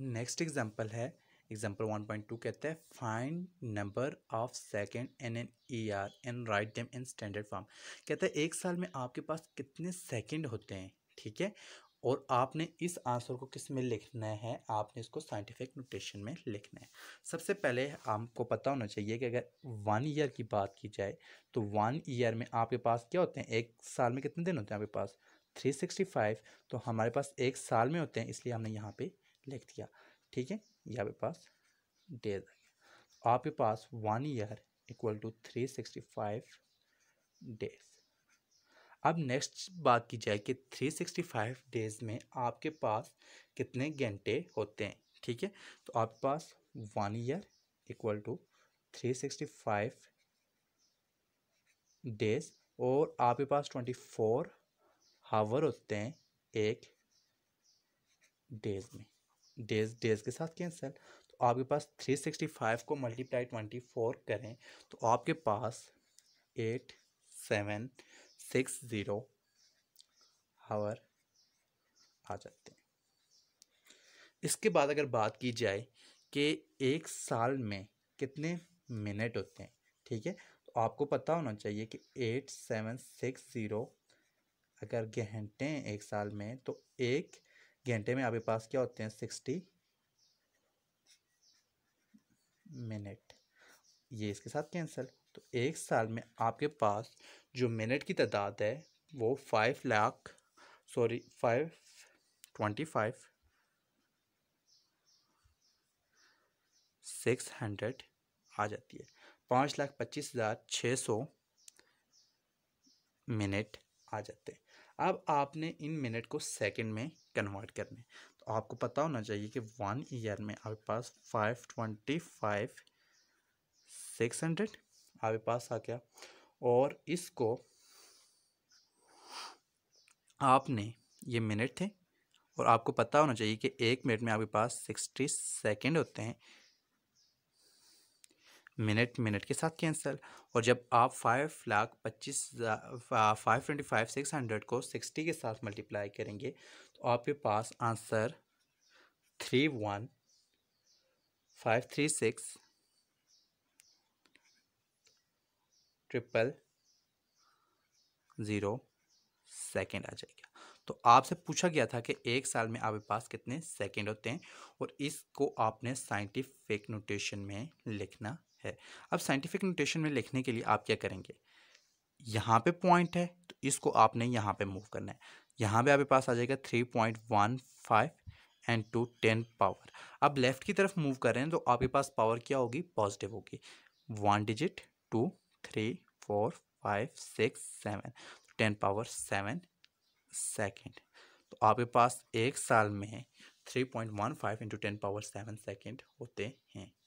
next example है example one point two कहता है find number of second in an year and write them in standard form कहता है एक साल में आपके पास कितने सेकेंड होते हैं ठीक है और आपने इस आंसर को किस में लिखना है आपने इसको साइंटिफिक नोटेशन में लिखना है सबसे पहले आपको पता होना चाहिए कि अगर वन ईयर की बात की जाए तो वन ईयर में आपके पास क्या होते हैं एक साल में कितने दिन होते हैं आपके पास थ्री सिक्सटी फाइव तो हमारे पास एक साल में होते हैं इसलिए हमने यहाँ पे लिख दिया ठीक है ये आपके पास डेज आ गया आपके पास one year equal to three sixty five days अब नेक्स्ट बात की जाए कि थ्री सिक्सटी फाइव डेज में आपके पास कितने घंटे होते हैं ठीक है तो आपके पास one year equal to three sixty five days और आपके पास ट्वेंटी फोर हावर होते हैं एक डेज में डेज डेज के साथ कैंसिल तो आपके पास थ्री सिक्सटी फाइव को मल्टीप्लाई ट्वेंटी फोर करें तो आपके पास eight seven six zero hour आ जाते हैं इसके बाद अगर बात की जाए कि एक साल में कितने मिनट होते हैं ठीक है तो आपको पता होना चाहिए कि एट सेवन सिक्स ज़ीरो अगर घंटे हैं एक साल में तो एक घंटे में आपके पास क्या होते हैं सिक्सटी मिनट ये इसके साथ कैंसिल तो एक साल में आपके पास जो मिनट की तादाद है वो five lakh sorry five twenty five six hundred आ जाती है पाँच लाख पच्चीस हज़ार छः सौ मिनट आ जाते हैं अब आपने इन मिनट को सेकंड में कन्वर्ट करने तो आपको पता होना चाहिए कि वन ईयर में आपके पास five twenty five six hundred आपके पास आ गया और इसको आपने ये मिनट थे और आपको पता होना चाहिए कि एक मिनट में आपके पास सिक्सटी सेकेंड होते हैं मिनट मिनट के साथ कैंसिल और जब आप फाइव लाख पच्चीस five twenty five six hundred को सिक्सटी के साथ मल्टीप्लाई करेंगे तो आपके पास answer three one five three six triple zero second आ जाएगा तो आपसे पूछा गया था कि एक साल में आपके पास कितने सेकेंड होते हैं और इसको आपने साइंटिफिक नोटेशन में लिखना है अब साइंटिफिक नोटेशन में लिखने के लिए आप क्या करेंगे यहाँ पे पॉइंट है तो इसको आपने यहाँ पे मूव करना है यहाँ पे आपके पास आ जाएगा three point one five and two ten power अब लेफ्ट की तरफ मूव कर रहे हैं तो आपके पास पावर क्या होगी पॉजिटिव होगी one digit two three four five six seven ten power seven second तो आपके पास एक साल में three point one five into ten power seven second होते हैं